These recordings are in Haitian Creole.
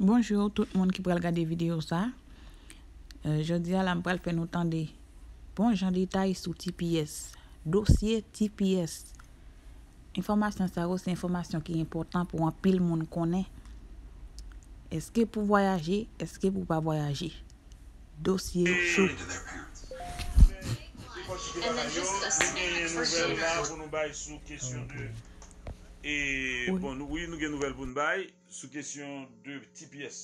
Bonjou, tout moun ki pral gade videyo sa euh, Je diya la m pral pe nou tande Bonjou an detay sou TPS Dosye TPS Informasyon sa ou se informasyon ki important pou an pil moun konen Eske pou voyaje, eske pou pa voyaje Dosye sou E bon, nou gen nouvel bun bay E bon, nou gen nouvel bun bay Sou kesyon de ti piyes.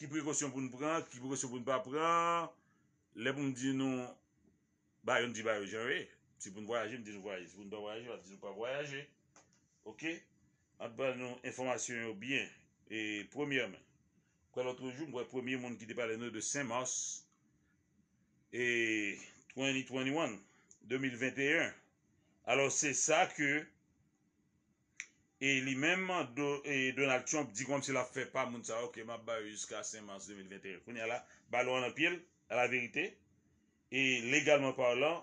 Ki prekosyon pou nou pran, ki prekosyon pou nou pa pran. Le pou nou di nou bayon di bayon janwe. Si pou nou voyaje, mwen di nou voyaje. Si pou nou pa voyaje, mwen di nou pa voyaje. Ok. At ban nou informasyon ou bien. Et premier men. Kwa l'otrojou, mwen pou premier men ki di pale nou de Saint-Mars. Et 2021. 2021. 2021. Alors se sa ke... E li menm dwen aktyon di konm se la fe pa moun sa oke map bayo yus ka 5 mars 2021. Kouni ala, bayo an apil, ala verite. E legalman parlon,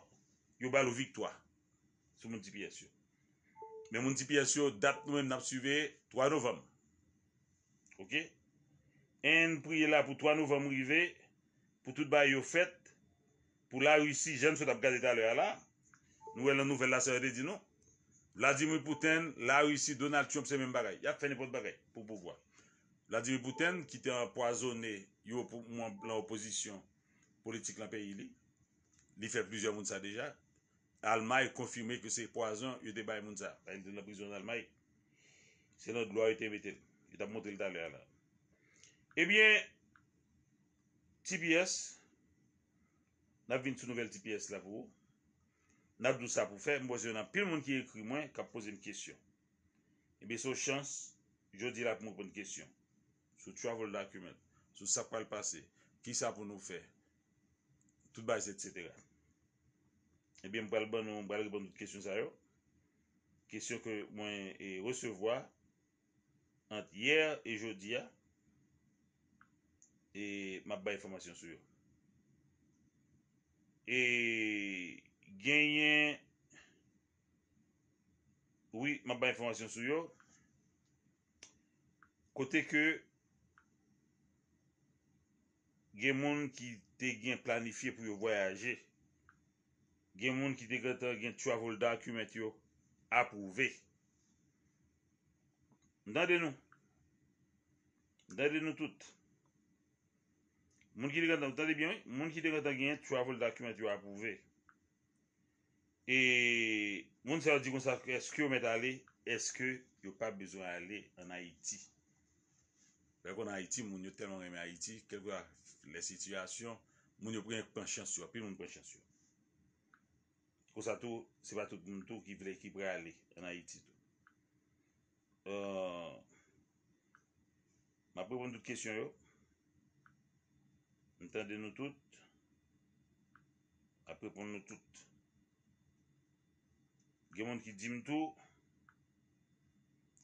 yo bayo viktoa. Sou moun tipi asyo. Men moun tipi asyo, dat nou em nap suve 3 novem. Ok? En priye la pou 3 novem rive, pou tout bayo yo fet, pou la usi jensot ap gazeta le ala, nou elan nou vel la sere de dino. Vladimir Pouten, la ou yisi Donald Trump semen baray. Yat fene pot baray pou pouvwa. Vladimir Pouten ki te anpoazone yo pou mwen blan opozisyon politik la peyi li. Li fe plizye moun sa deja. Almay konfime ke se poazon yo te bay moun sa. A yi de la prizon almay. Se not lwa yi te imete. Yo tap mwote lta le ala. E eh bie, TPS. Nap vin sou nouvel TPS la pouvwa. Nadou sa pou fè, mwen se yon apil mwen ki ekri mwen, ka pose mwen kèsyon. Ebe eh sou chans, jodi la pou mwen poun kèsyon. Sou travel document, sou sa pal pase, ki sa pou nou fè, tout base, etc. Ebe eh mwen pal bon, mwen pal kèsyon sa yo. Kèsyon ke mwen e resevoa, ant yèr e jodi ya, e map ba informasyon sou yo. E... genyen, oui, mwen pa informasyon sou yo, kote ke, gen moun ki te gen planifiye pou yo voyaje, gen moun ki te gata gen travel document yo apouve, mwen gade nou, gade nou tout, moun ki te gata gen travel document yo apouve, E, moun se yo di kon sa, eske yo met ale, eske yo pa bezwen ale an Haiti. Fè kon an Haiti, moun yo ten an reme Haiti, ke vwa le sityasyon, moun yo pren pen chansyo, api moun pen chansyo. Kon sa tou, se pa tout moun tou ki vle, ki pre ale an Haiti. Euh, Ma pre pon nou tout kesyon yo. Entende nou tout. Apre pon nou tout. genman ki jim tou,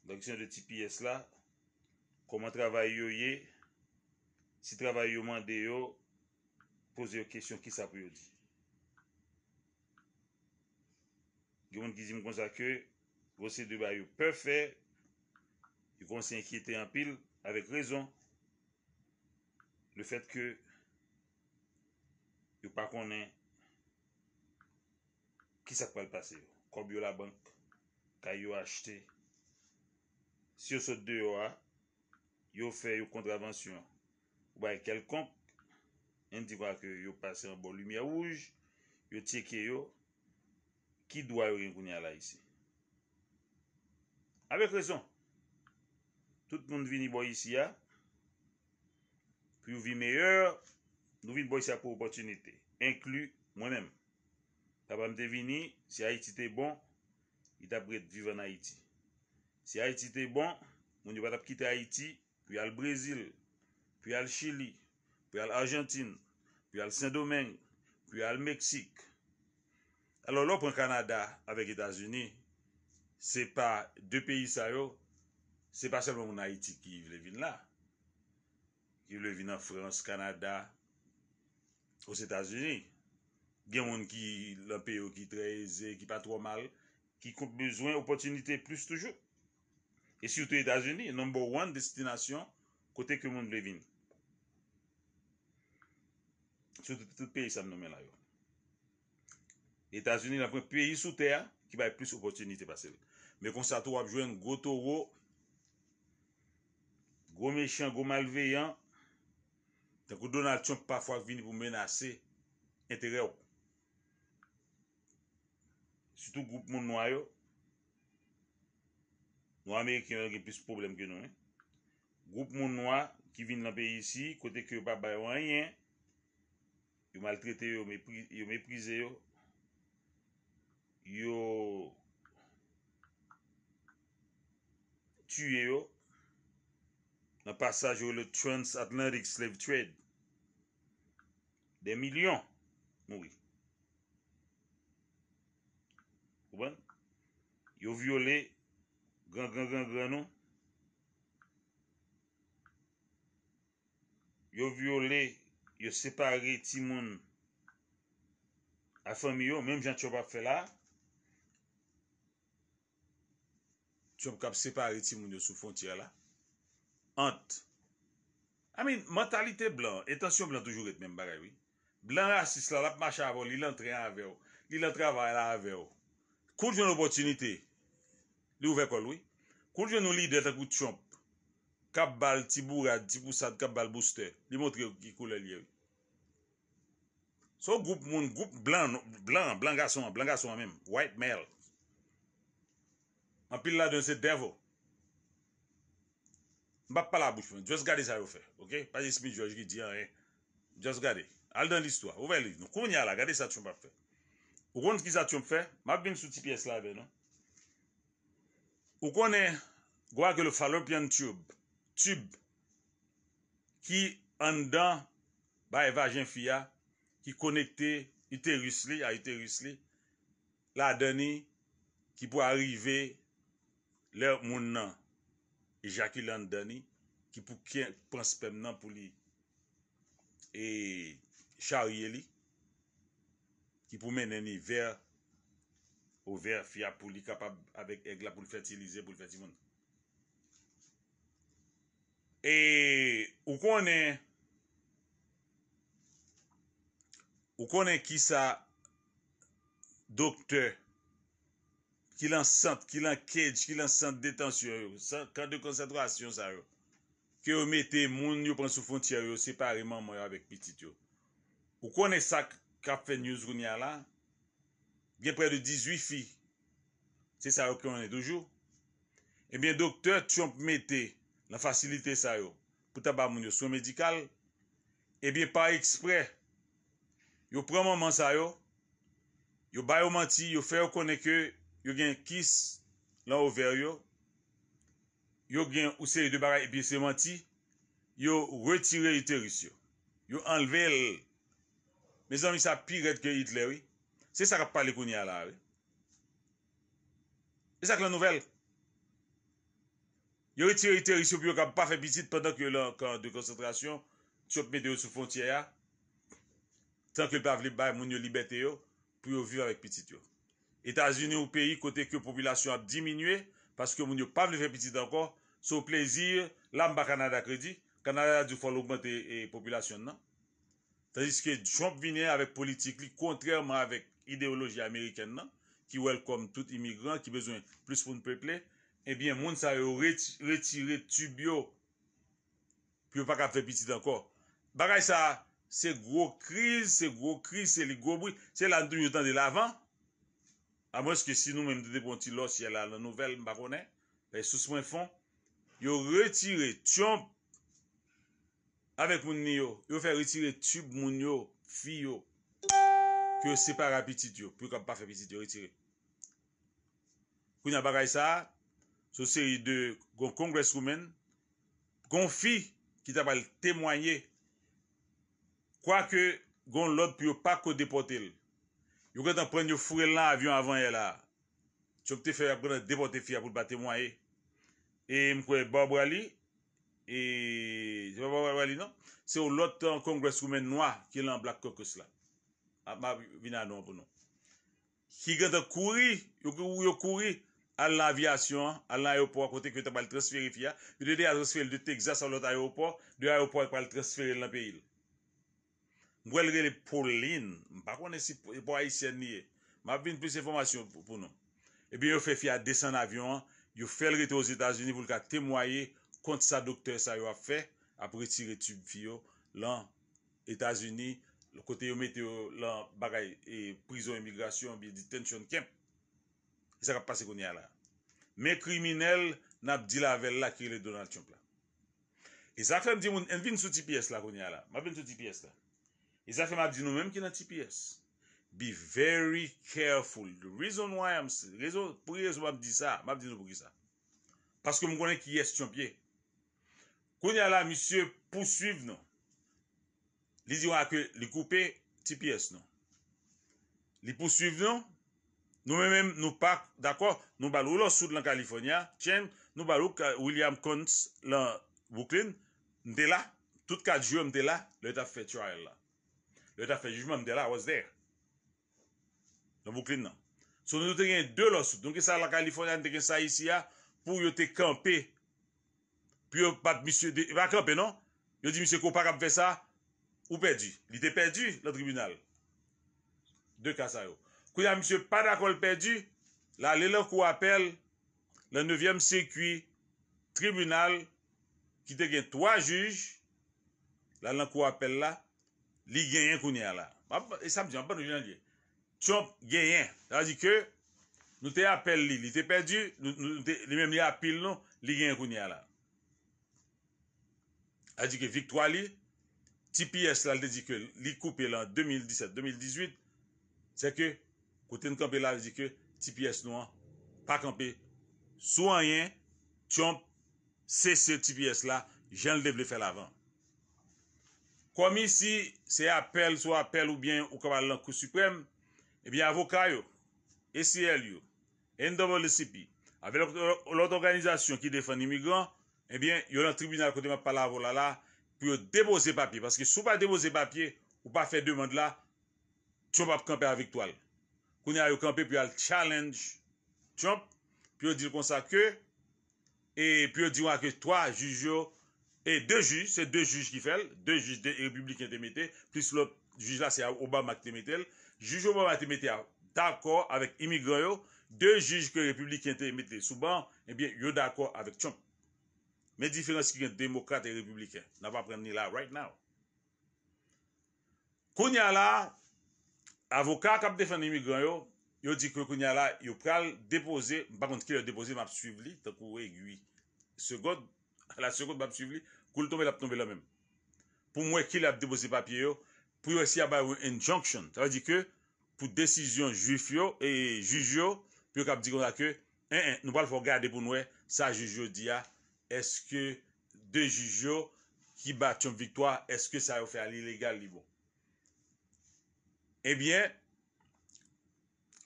dan kisyon de tipi es la, koman travay yo ye, si travay yo man de yo, pose yo kesyon ki sa pou yo di. Genman ki jim kon sa ke, vose de bayo pe fe, yon kon se enkyete an pil, avek rezon, le fet ke, yon pa konen, sa kwa l pase yo, kob yo la bank ka yo achte si yo sot de yo a yo fe yo kontravensyon ou baye kelkonk en diwa ke yo pase an bon lumi a wouj, yo tseke yo ki dwa yo gen kounen ala isi avek rezon tout moun vin yi boy isi a ki yon vin meyor nou vin boy isi a pou opotunite, inklu moun em Bon, ta pa mte vini, si Haiti te bon, it ap bret vive an Haiti. Si Haiti te bon, moun yo pat ap kite Haiti, pou yal Brazil, pou yal Chili, pou yal Argentine, pou yal Saint-Domingue, pou yal Mexique. Alors lò pou an Kanada avek Etats-Unis, se pa de peyi sa yo, se pa sep moun an Haiti ki yivele vin la. Ki yivele vin an France, kanada, ou Etats-Unis. gen moun ki la peyo ki treze, ki pa tro mal, ki koup bezwen opotinite plus toujou. E syoutou Etasouni, number one destinasyon, kote ke moun ble vin. Soutou tout peyi sa mnomen la yo. Etasouni la pou peyi sou teya, ki baye plus opotinite pase. Me konsato wap jwen gwo toro, gwo mechyan, gwo malveyan, tenkou Donald Trump pafwa vini pou menase, entere yo. Soutou goup moun noua yo, nou Amerike yon gen pise problem gen nou. Goup moun noua ki vin la beyi si, kote ki yo babay yo anyen, yo maltrete yo, yo meprize yo, yo tuye yo, nan pasaj yo le transatlantik slave trade. De milyon moui. Non? Yo viole, yo separe ti moun a fami yo, menm jan chob ap fe la, chob kap separe ti moun yo sou fon tira la, ant. A mi, mentalite blan, etansyon blan toujou etmen barawi, blan asis la, lap macha avon, li lantre avon, li lantre avon, li lantre avon, li lantre avon, Koul joun opotunite, li ouve kol woy, koul joun nou li deta kout chomp, kap bal tibou rad, tibou sad, kap bal booster, li motre ki koule lye woy. Sou goup moun, goup blan, blan, blan gason, blan gason amem, white male, mapil la don se devou. Mbap pala bouche mwen, jous gade sa yo fè, ok, pasi smi joj ki di an, jous gade, al don listwa, ouve li, nou koun yala, gade sa chomp ap fè. O konen ki sa tiyom fe, map bin sou ti piyes la be non. O konen, gwa ke le falon piyan tiyob, tiyob, ki andan ba eva jen fiya, ki konekte ite rusli, a ite rusli, la dani ki pou arrive lè moun nan, e jakilan dani, ki pou kyen pranspèm nan pou li, e charyeli. ki pou men ene ver, ou ver fya pou li kapab avèk e glap pou l'fertilize, pou l'fertilize moun. E, ou konen, ou konen ki sa dokte, ki lan sant, ki lan kej, ki lan sant detansyon yo, san kade konsentrasyon sa yo, ki yo mette moun yo pransou fontyan yo, separeman moun yo avèk pitit yo. Ou konen sak konen, kap fen yuz roun ya la, gen pre de 18 fi, se sa yo kwen ane dojou, e bie doktor chomp mette la fasilite sa yo, pou taba moun yo sou medikal, e eh bie pa ekspre, yo premanman sa yo, yo bayo manti, yo feyo koneke, yo gen kis la ouver yo, yo gen ouse yu de baray, e eh bie se manti, yo retire yu teris yo, yo anleve l, Me zanmi sa piret ke Hitleri. Se sa ka pale konye ala we. E sa ke la nouvel. Yo e ti rete risyo pi yo ka pa fe pitit pendant ki yo lan de konsentrasyon tsyop mède yo sou fontyaya tanke pa vle bay moun yo libet yo pou yo viv avèk pitit yo. Etas-Uni ou peyi kote ki yo populasyon ap diminwe paske moun yo pa vle fe pitit anko sou plezir lamba Kanada kredi Kanada di fòl oumote e populasyon nan. Tandis ke chomp vinè avè politik li kontrèman avè ideoloji Ameriken nan, ki welkom tout imigran, ki bezwen plus pou n'peple, ebyen eh moun sa yo retire tubyo, pi yo pa ka fe biti d'ankor. Bagay sa, se gro kriz, se gro kriz, se li gro bwi, se la nou yotan de lavan, amweske si nou men de de bonti los, yal la nouvel mba konè, pe sou smen fon, yo retire chomp, Avek moun ni yo, yo fe ritire tub moun yo, fi yo, ke sepa rapitit yo, pou ka pa fepitit yo ritire. Koun ya bagay sa, sou seri de goun Kongres Roumen, goun fi, ki tabal temoye, kwa ke goun lop yo pa kode potel, yo kwen tan pren yo fure lan avyon avan ye la, chok te fe apre nan depote fi apout batemoye, e mkwen Bob Rally, E... Se ou lote kongres koumen noa ki lan blak kokos la. A ma vin anon pou nou. Ki gen te kouri, yo kouri al la avyasyon, al la ayopor kote ki te pal transferi fya, yo de de a transferi l de Texas al lote ayopor, de ayopor pal transferi l la peyil. Mwen re le pou lin, mpa konen si pou ayisyen niye. Ma vin plus informasyon pou nou. E eh bi yo fe fya desen avyon, yo fel re te ou Zeta Zini pou l ka temoye kont sa dokter sa yo ap fe, ap retire tub fiyo lan Etasuni, lo kote yo mete yo lan bagay e prizon emigrasyon biye detensyon kemp, e sa kap pase konye ala. Me kriminel nan ap di lavel la ki re le Donald Trump la. E sa fe mwen di mwen, en vin sou TPS la konye ala, mwen vin sou TPS la. E sa fe mwen ap di nou menm ki nan TPS. Be very careful. The reason why I am, the reason why I am di sa, mwen ap di nou pou ki sa. Paske mwen konen ki yes chompye. Koun ya la, misye pou suiv nou. Li di wak li koupe ti piyes nou. Li pou suiv nou, nou men men nou pak, dako, nou balou lò soud lan Kalifornia, tjen, nou balou William Counts lan Brooklyn, mdela, tout kat ju mdela, lè ta fè trial la. Lè ta fè ju mdela, mdela, was there. Lan Brooklyn nou. So nou te gen dè lò soud. Don ki sa la Kalifornia, nou te gen sa isi ya, pou yo te kampe... pi euh, non? yo pat misye, yo di misye ko pak ap fe sa, ou perdi, li te perdi la tribunal, de kasa yo, kou ya misye pat akol perdi, la li lè kou apel, la 9e sekwi, tribunal, ki te gen 3 juj, la lè kou apel la, li genyen kou ni ala, e sa m di anpan nou genyen di, chon genyen, ta di ke, nou te apel li, li te perdi, li genyen kou ni ala, Adike, Victoali, TPS lal dedike li koupe lan 2017-2018, seke, kote n kampi lal dedike, TPS nou an, pa kampi. Sou an yen, chanp, se se TPS la, jen l deble fèl avan. Komi si se apel, sou apel ou bien, ou kama lankou supreme, ebyen avokay yo, SEL yo, NWCP, ave l ot organizasyon ki defan imigran, Ebyen, eh oh yo nan tribunal kote map pala volala, pou yo depoze papye. Paske sou pa depoze papye, ou pa fe demande la, chomp ap kampe avik toal. Kouni a yo kampe, pou yo al challenge chomp, pou yo dil konsa ke, e pou yo diwa ke, 3 juj yo, e 2 juj, se 2 juj ki fel, 2 juj de Republikan Tmt, plis lop juj la se a Obamak Tmt, juj Obamak Tmt a dako avik imigrayo, 2 juj ke Republikan Tmt, sou ban, ebyen, yo dako avik chomp. Men diferans ki gen demokrate e republikan. N ap ap remni la right now. Koun ya la, avokat kap defen emigran yo, yo di kwen koun ya la, yo pral depose, bakon ki yo depose map suive li, ta kou e gwi. Segod, la segod map suive li, koul tombe lap tombe la men. Pou mwen ki lap depose papye yo, pou yo si ap ap yon injonksyon, ta wè di ke, pou desisyon juf yo, e juj yo, pou yo kap di kon ak ah, yo, en en, nou pal fok gade pou mwen, sa juj yo di a, Eske de jujyo ki bat yon viktoa, eske sa yo fe al ilegal libo? Ebyen, eh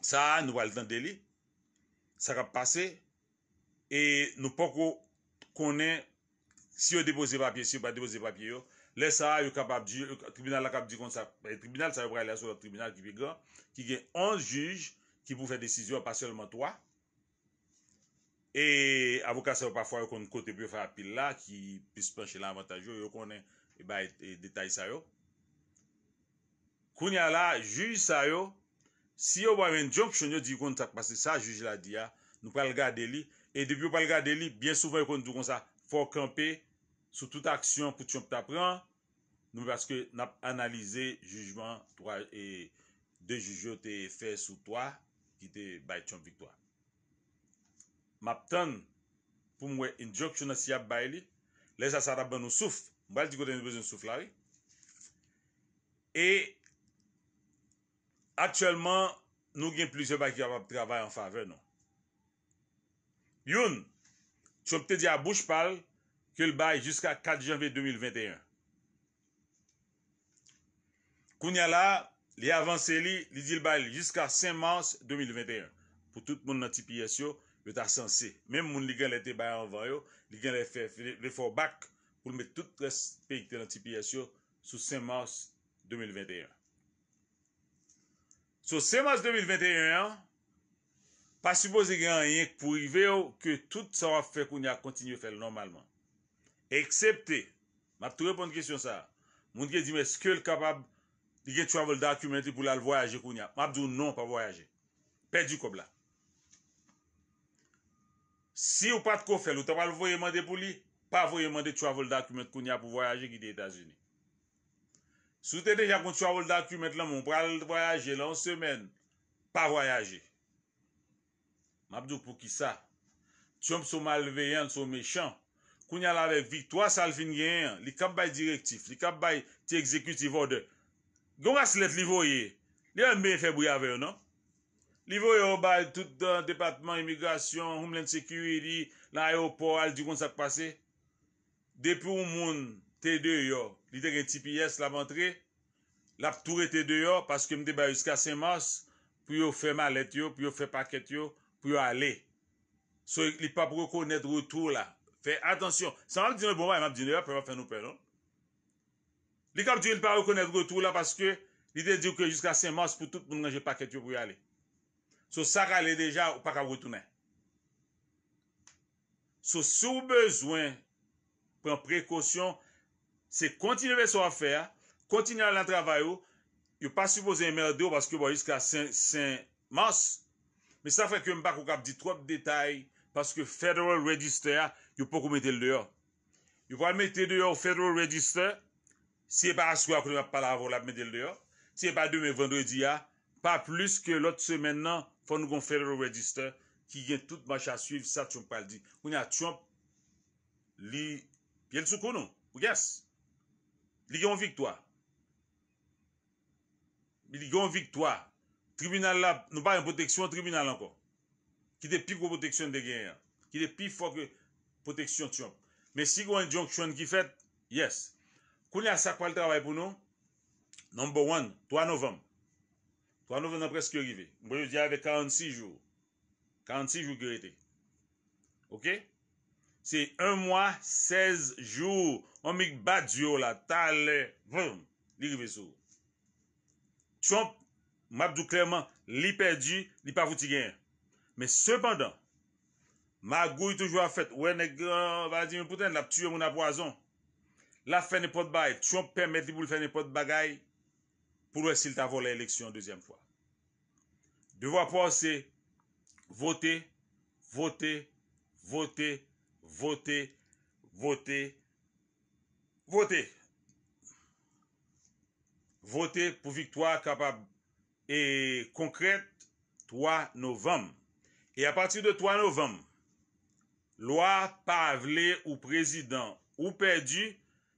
sa a nou val dan deli, sa kap pase, e nou poko konen, si yo depoze papye, si yo pa depoze papye yo, le sa a yo kapab di, tribunal la kapab di kon sa, pe eh, tribunal sa yo pre alè sou tribunal ki vigan, ki gen 11 juj, ki pou fe desisyon pa selman 3, E avokat sa yo pa fwa yo kon kote bre fwa apil la ki pis penche la avantaj yo yo kon e, e detay sa yo. Koun ya la juj sa yo, si yo wawen jonk chon yo di kon sa pase sa juj la di ya, nou pral gade li. E debi wapal gade li, bien soufwen yo kon di kon sa fwa kampi sou tout aksyon pou tchomp ta pran. Nou baske nap analize jujman, e, de jujyo te fe sou toa ki te bay tchomp viktoan. Maptan pou mwe injoksyon nasi ap bay li, le sa sa raban nou souf, mwal di kote nou bezon souf la li. Et, atchèlman nou gen plise bay ki ap ap trabay an fave non. Yon, chopte di a bouj pal, ke l bay jiska 4 janve 2021. Koun ya la, li avanse li, li di l bay jiska 5 mars 2021. Pou tout moun nati piye syo. Ve ta sanse, menm moun li gen lè te bayan an vanyo, li gen lè fè refor bak pou lè mè tout respektè l'antipiyasyon sou 5 mars 2021. Sou 5 mars 2021, pa suppose gen yè pou i veyo ke tout sa wap fè koun ya kontinye fè lè normalman. Eksèptè, mab tou repon kè syon sa, moun gen di mè skè lè kapab li gen travel da akumulati pou lal voyaje koun ya. Mab dou non pa voyaje, pè di kob la. Si ou pat ko fel, ou ta pal voye mande pou li, pa voye mande travel document koun ya pou voyaje gidye Etats-Unis. Sou te deja kon travel document la moun, pral voyaje la an semen, pa voyaje. Mabdou pou ki sa, tchom sou malveyan, sou mechan, koun ya la ve vitwa salvin gen, li kap bay direktif, li kap bay te ekzekutivode. Goun as let li voye, li an men febou ya ven non? nan. Li vo yo bal toutan, depatman, imigrasyon, humlen sekuiri, nan ayopo, al di kon sa kwa se. Depi ou moun, te de yo, li de gen tipi yes la mantre, la pou toure te de yo, paske mde ba yuska sen mas, pou yo fe malet yo, pou yo fe paket yo, pou yo ale. So li pa pou rekonet reto la. Fe atensyon. San ap di nou bonwa, an ap di nou ap, pou yo ap fè nou penon. Li kap di nou pa rekonet reto la, paske li de di yo ke yuska sen mas, pou tout pou nou nage paket yo pou yo ale. So sa gale deja ou pa ka broutoumen. So sou bezwen, pren prekosyon, se kontinyeve sou afer, kontinyeve lan travay ou, yo pa supose yon merde ou, paske yo woy jiska 5 mons, me sa fwe ke mba kou kap di trope detay, paske Federal Register yo pou kou mette l deyo. Yo woy mette l deyo Federal Register, se pa aswa kou nan pala woy la mette l deyo, se pa 2020 ya, pa plus ke lot se men nan, fon nou kon fere ro register, ki gen tout mach a suif sa Trump al di. Koun ya Trump, li, pi el sou kon nou, ou yes, li gen yon victwa. Li gen yon victwa. Tribunal la, nou pa yon poteksyon tribunal anko. Ki de pi kou poteksyon de gen yon. Ki de pi fok yon poteksyon Trump. Me si kon yon jonksyon ki fet, yes. Koun ya sa kwa l trabay pou nou, number one, 3 novem, Wan nou ven nan presk yo rive. Mwen yo di ave 46 jou. 46 jou gurete. Ok? Se un mwa 16 jou. Mwen mik bat diyo la. Ta le. Vroom. Li rive sou. Trump. Mabdou klerman. Li perdi. Li pa vouti gen. Me sepandan. Magou yi toujwa fet. Wè ne gran. Vazi mwen pouten. La ptuyo moun ap wazon. La fè nè pot bagay. Trump pèmèti pou fè nè pot bagay. pou lè sil ta vò lè lèksyon dèzyèm fwa. Dèvò apò se, votè, votè, votè, votè, votè, votè, votè pou viktoa kapab, e konkrèt, 3 novem. E apatir de 3 novem, lòa pav lè ou prezidant ou pèdi,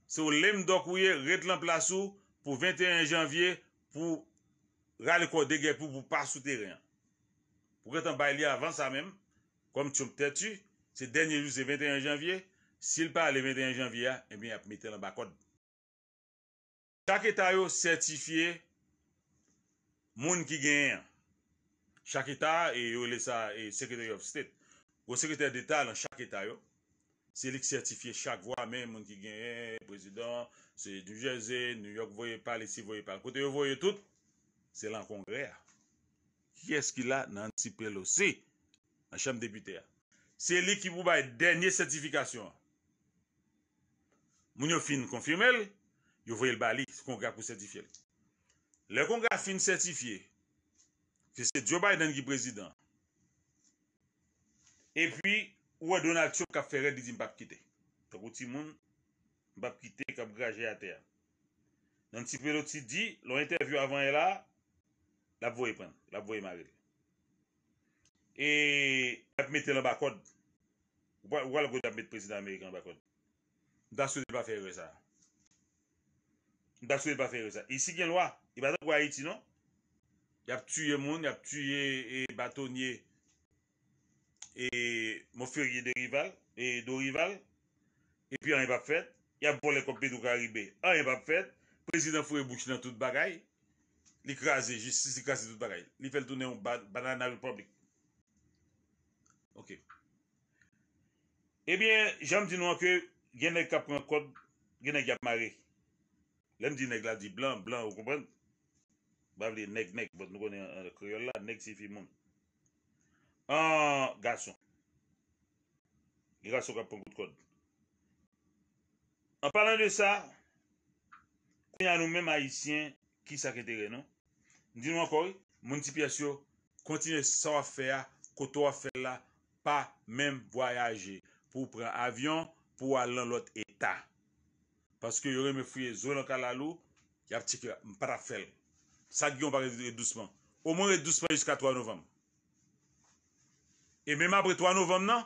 se ou lèm dok wè rèt lèm plasou, pou 21 janvye pou rale kwa dege pou pou pa sou teren. Pou kwen tan bay li avan sa men, konm choum tè tu, se denye jou se 21 janvye, sil pa le 21 janvye ya, e mi ap meten la bakot. Chak etay yo certifiye moun ki genyen. Chak etay e yo lè sa e sekretary of state. Ou sekretary d'etay lan chak etay yo. Se li ki sertifiye chak vwa men, moun ki genye, prezident, se dujeze, nyok voye pali, si voye pali. Kote yo voye tout, se lan kongre. Ki eski la nan sipe lo? Se, an chanm depiter. Se li ki pou baye denye sertifikasyon. Moun yo fin konfirme li, yo voye l bali, kongre pou sertifiye li. Le kongre fin sertifiye, se diyo baye dengi prezident. E pi, Ouwa Donald Trump kap fere di di mbap kite. Kako ti moun, mbap kite, kap graje a te a. Nan ti pelot si di, loun intervyu avan e la, la pou e pren, la pou e mare. E, mbap mete loun bakod. Ouwa loun gwo dap met president Amerikan bakod. Nda sou de mbap fere we sa. Nda sou de mbap fere we sa. E si gen lwa, e baton kwa iti non? Yap tuye moun, yap tuye baton ye. E, e Mou fyr yi de rival, e do rival. E pi an yi wap fet, yi ap bole kopi dou ka ribe. An yi wap fet, prezident fwe bouch nan tout bagay, li krasi, jist si krasi tout bagay. Li fel tounen ou banana republik. Ok. E bin, janm di nou an ke, genek kap kwen kod, genek yap mare. Len di neg la di blan, blan, ou kompren. Bav li neg, neg, bot nou konen kriol la, neg si fi moun. An, gason. Grasso kapon kout kod. An palan de sa, konye an nou men maïsyen ki sak entere, non? Din nou an kori, moun tipi asyo, kontine sa wafè ya, koto wafè la, pa men voyaje, pou pran avyon, pou alan lot etat. Paske yore me fuyè zonan kalalou, yap tike m parafèl. Sa gyon pare douceman. O moun re douceman jiska 3 novem. E men apre 3 novem nan,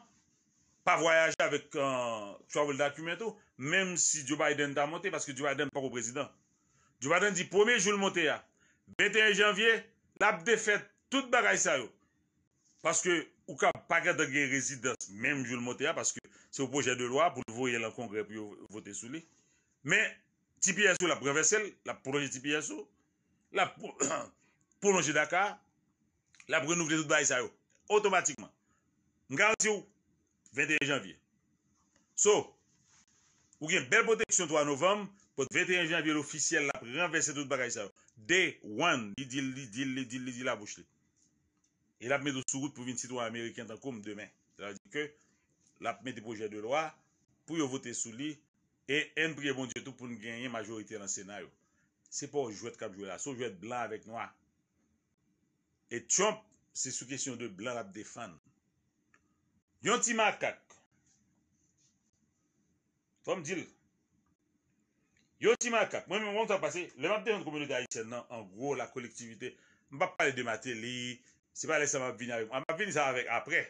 pa voyaje avèk an chavèl d'akumèto, mèm si Djouba Edenda a montè, paske Djouba Edenda par ou prezident. Djouba Edenda di pòmè joul montè ya, 21 janvye, lap de fèt tout bagay sa yo, paske ou ka bagay de gè rezidans, mèm joul montè ya, paske se ou pòjè de loa, pòl vò yè la kongre pò yò votè sou li. Mè, TPSO lap revèsel, lap pòlonjè TPSO, lap pòlonjè Dakar, lap renouv lè tout bagay sa yo, otomatikman. Nkansi ou, 21 janvye. So, ou gen bel poteksyon 3 novem, pot 21 janvye l'oficiel la pre, renvesse tout bagaj sa. Day one, li dil, li dil, li dil, li dil la bouche li. E la pme de sou gout pou vin sitwa amerikyan tan koum demen. Zal di ke, la pme de proje de loa, pou yo vote sou li, e en priye bon djetou pou n genye majorite lan senayou. Se pou jouet kab jouela, se pou jouet blan avek noa. Et tchomp, se sou kesyon de blan la pde fan. Yon ti makak. Fom di. Yon ti makak. Mwen mwen mwen mwen mwen mwen sa pase. Le map den yon komunite a yise nan. En gro la kolektivite. Mwen pa pale de mater li. Se pale se map vini a vek. Mwen map vini sa vek apre.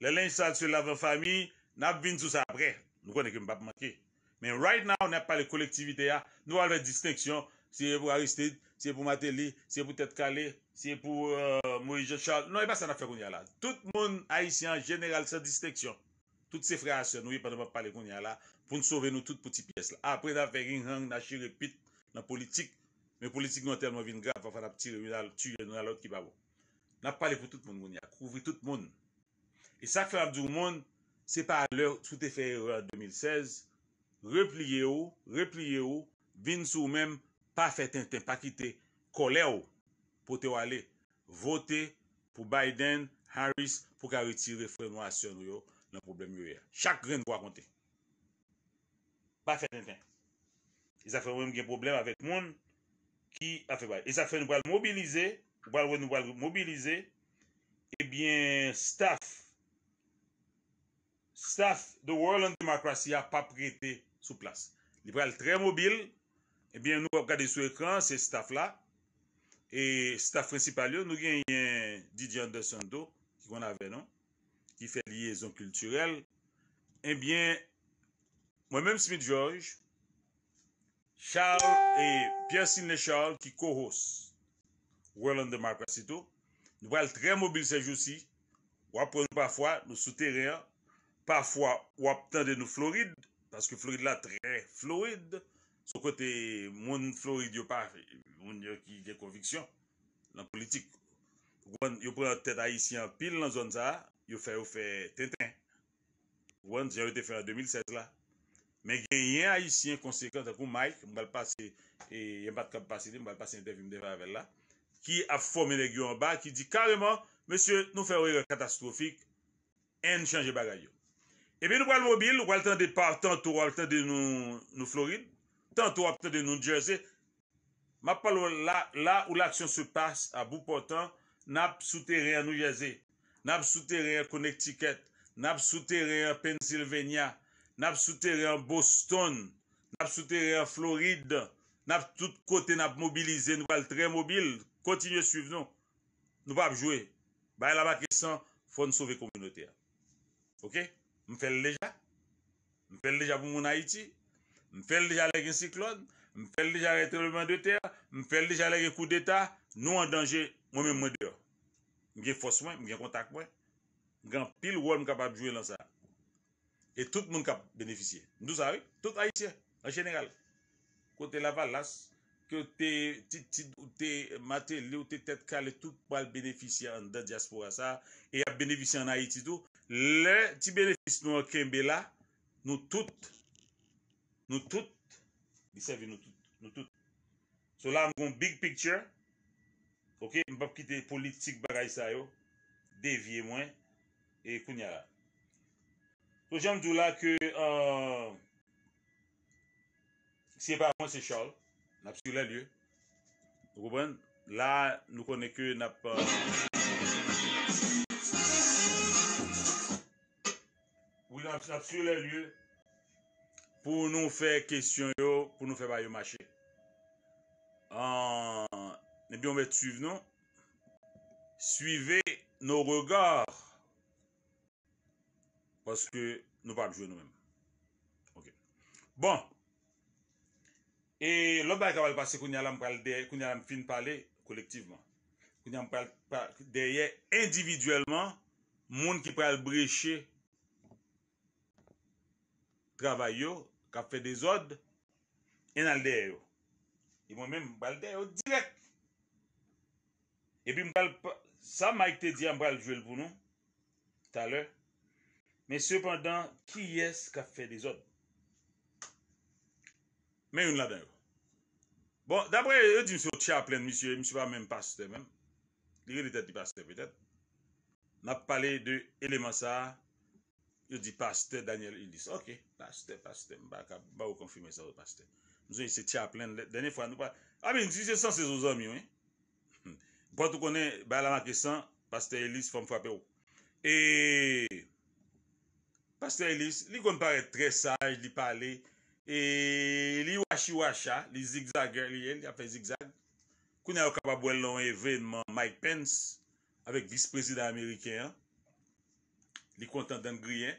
Le lenj sa su la vek fami. Mwen ap vini sou sa apre. Mwen konen ke mwen pape manke. Men right now mwen ap pale kolektivite a. Mwen wale vek disteksyon. Siye pou Aristide, siye pou Mateli, siye pou Ted Kale, siye pou euh, Moïse Jachal. Non, e ba sa na fe koun ya la. Tout moun Haitian general sa disteksyon. Tout se frasyon nou yi pa nan pa pale koun ya la. Poun sove nou tout pouti piyes la. Apre nan fe ring hang, nan chire pit, nan politik. Men politik nou anter nou vin graf, va fa nan ptire, nou nan lout ki babou. Nan pale pou tout moun koun ya. Kouvri tout moun. E saklam di moun, se pa lor, tout e fe 2016, repliye ou, repliye ou, vin sou mèm, pa fet enten, pa kite kole ou, pou te wale vote pou Biden, Harris, pou ka retire frenouasyon ou yo nan problem yoye. Chak ren wakonte. Pa fet enten. E sa fe wèm gen problem avèk moun ki a fe wale. E sa fe nou wale mobilize, wale wè nou wale mobilize, e byen staff, staff the world and democracy a pa prete sou plas. Libral tre mobil, Ebyen eh nou akade sou ekran se staf la E staf principalyo nou gen yen Didi Anderson do Ki kon ave non Ki fe liyezon kulturel Ebyen eh Mwen menm Smith George Charles e Piersinne Charles ki kohos Roland de Marc Asito Nou wale tre mobil se jou si Wap pou nou pafwa nou souterre Pafwa wap tande nou floride Paske floride la tre floride Sou kote moun Florid yo pa, moun yo ki gen konviksyon, lan politik. Wan, yo pren an tèd Aisyen pil nan zon za, yo fè ou fè tèn tèn. Wan, jè ou tè fè an 2016 la. Mè gen yè Aisyen konsekwant akou Mike, mou bal pase, e, yè bat kap pasine, mou bal pase intervjim devan avè la, ki a fòmè de Gionba, ki di kareman, mè sè nou fè ou re katastrofik, en chanjè bagay yo. E bi nou wè l'mobil, nou wè l'tan de partant ou wè l'tan de nou Florid, Tant ou ap te de Nounjerze, map palo la ou l'aksyon se passe a bou potan, nap souterre a Nounjerze, nap souterre a Connecticut, nap souterre a Pennsylvania, nap souterre a Boston, nap souterre a Floride, nap tout kote nap mobilize nou al tre mobile, kontinye suiv nou. Nou pa ap jwe. Baye la bak kresan, foun sove komunote a. Ok? M'fèl leja? M'fèl leja pou moun Haiti? M fèl dija lèk yon siklon, m fèl dija lèk yon trebouman de ter, m fèl dija lèk yon kou d'eta, nou an danje, m wè m wè dè. M gen fòs mwen, m gen kontak mwen, m gen pil wòl m kapap jwè lan sa. Et tout moun kap beneficye. Ndou sa wè? Tout Haitien, an jenegal. Kote laval las, kote ti ti ou te mate, li ou te tet kale, tout pwal beneficye an da diaspora sa, e ap beneficye an Haiti tou, le ti beneficye nou an Kembe la, nou tout, Nou tout, di seve nou tout, nou tout. So la mwen kon big picture, mwen pap kite politik bagay sa yo, devye mwen, e kou nyala. So jenm djou la ke, euh, seba mwen se chal, nap su la lye, rouben, la nou kone ke nap, euh, ou nap su la lye, pou nou fè kèsyon yo, pou nou fè non? bon. pa yo mwache. Nebyon ve t'suive nou. Suive nou regar. Paske nou pwap jwe nou men. Bon. E lò bè kwa wè l'pase koun yalam fin pale kolektivman. Koun yalam pale derye individwèlman moun ki pale breche kravay yo ka fe dezod, en al deyo. E mwen men mbal deyo direk. E pi mbal, sa m may te di an mbal jwel pou nou, taler, me sepandan, ki yes ka fe dezod? Men yon la deyo. Bon, dapre, yo di mse o tche ap len, msye, mse pa men paste men, liye li tet di paste, pe tet, nap pale de eleman sa, a, Yo di Paste Daniel Ellis. Ok, Paste, Paste, Mbakab, ba ou konfirmese ou Paste. Mzou yi se tia plen, dene fwa nou pa. A mi, yi se san se zozom yon. Bwot ou konen, ba la ma kesan, Paste Ellis fom fwape ou. E, Paste Ellis, li kon pare tre saj, li pale. E, li washi washa, li zigzagger li yen, li apen zigzag. Kounen yo kapab wèl non evenman Mike Pence. Awek dis prezident Amerikean. li kontan den griyen,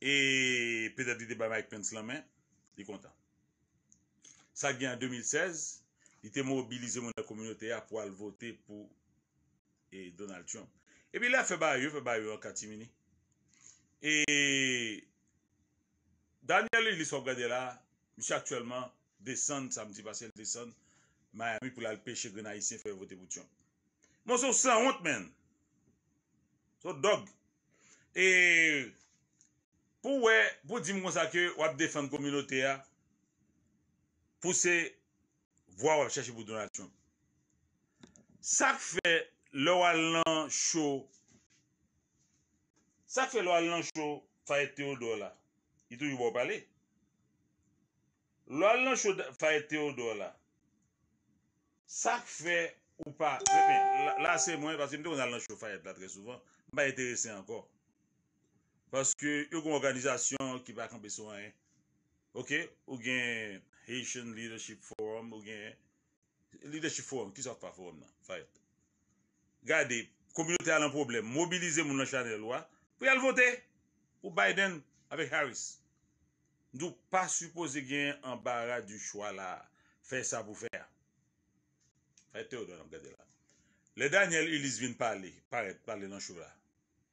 e pe zade de ba Mike Pence la men, li kontan. Sa gen an 2016, li te mobilize moun an komunyote a pou al vote pou e, Donald Trump. E bi la fe bayou, fe bayou an kati mini. E Daniel li so gade la, misi aktuelman, desan, sa mti basen desan, Miami pou la al peche gwenay si fwe vote pou Trump. Mon so san hont men, so dog, E pou wè, pou di mwen kon sa ke wap defen komilote ya, pou se wap wap chèche pou donasyon. Sak fè lò walan chò, sak fè lò walan chò fayet te o do la. Yitou yi wop pale. Lò walan chò fayet te o do la. Sak fè ou pa, la se mwen, pasi mwen te walan chò fayet la tre souvan, mwen ba etere se ankon. Paske yon kon organizasyon ki bakan beso an. Ok, ou gen Haitian Leadership Forum, ou gen Leadership Forum, ki sa ta forum nan, fayet. Gade, komyote alan problem, mobilize moun an chanel wwa, pou yal vote, ou Biden, ave Harris. Nou pa suppose gen an barra du chwa la fè sa pou fè. Fayet te ou donan, gade la. Le Daniel Elyse vin pale, pale nan chou la.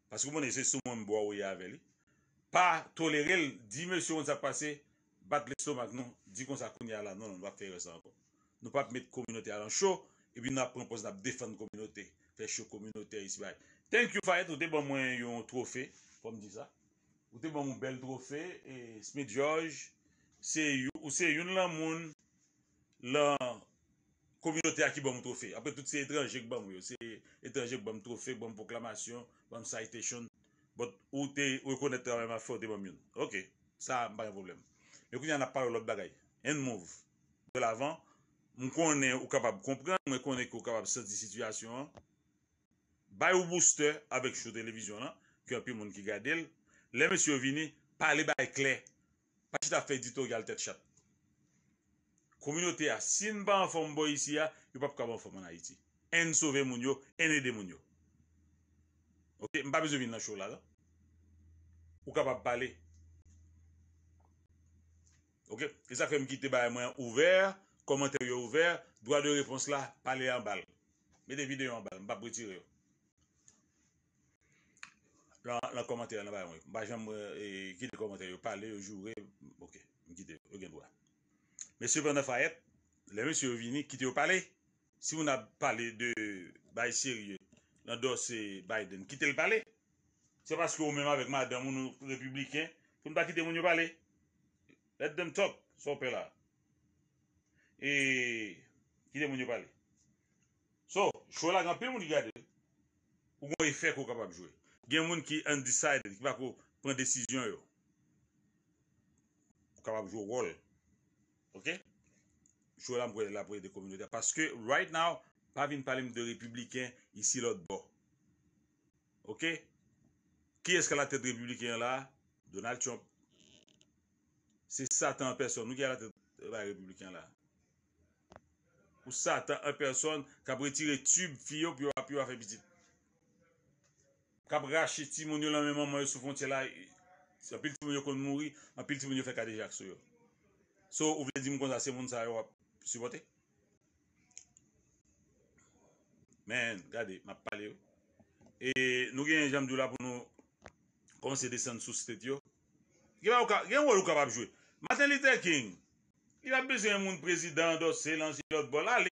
Pas kou moun ese sou moun mboa woye ave li. Pa tolerel, di mèl sou moun sa pase, bat le sou mag nou, di kon sa konye ala, non, non, wap fèyre sa ankon. Nou pat mèt kominote alan chou, e bi nou ap repos nan defan kominote, fè chou kominote isi bag. Tenk yon fayet, ou te ban mwen yon trofe, pou m di sa. Ou te ban mwen bel trofe, Smith George, ou se yon lan moun, lan, Komilote a ki bon mou trofe, apè tout se etranjek bon mou yo, se etranjek bon mou trofe, bon mou proklamasyon, bon mou saitechon, bot ou te, ou y konet ramayman fote bon moun. Ok, sa ba yon problem. Yon kou yon a parolot bagay, en mouv, bel avan, moun konen ou kapab kompran, moun konen ki ou kapab sas di situasyon, bay ou booster, avek chou televizyon an, ki api moun ki gade l, le mèsyon vini, pale bay kle, pa chita fe dito yal tèk chat. Komunyote ya, sin pa an fonm bo yisi ya, yo pa pou ka ban fonm an Haiti. En sove moun yo, en ede moun yo. Ok, mba bezou vin nan chou la da. Ou ka pa pale. Ok, e sa fe mkite ba yon mwen ouver, komentaryo ouver, doa de repons la, pale an bal. Mwen de videyo an bal, mba pre tire yo. La komentaryo an ba yon mwen, mba jen mwen e kite komentaryo, pale yo, jure, ok, mkite, ou gen doa. Mè sèpèndè fayèp, lè mè sèpèndè vini, kitè ou palè. Si moun ap palè de Baye Sirie, lè ndò sè Biden, kitè ou palè. Sè paskè ou mè mè avèk mè, dè moun ou republikèn, foun pa kitè moun ou palè. Let them talk, sou pè la. E, kitè moun ou palè. Sò, chouè la gampè moun ou li gade, ou mwen y fèk ou kapab jwè. Gen moun ki undecide, ki bak ou pren desisyon yo. Ou kapab jwè ou rolè. Ok, chou la mwoye la mwoye de komunitya. Paske right now, pa vin palim de republiken isi lot bo. Ok, ki eske la tete republiken la? Donald Trump. Se satan an person, nou ki a la tete eh, republiken la? Ou satan an person, kabre tire tube fiyo, piyo a fè bizit. Kabre a cheti moun yo la mwen moun, mwen yo sou fon tye la. Eh, si apil ti moun yo kon mouri, apil ti moun yo fè kade jak sou yo. So, ou vle di mwen kon sa se moun sa yo ap subote? Men, gade, ma pale yo. E nou gen yon jam dou la pou nou kon se desen sou sete yo. Gen wou wou kapap jwe? Martin Luther King, il ap beze moun prezident do se lanse yon bon.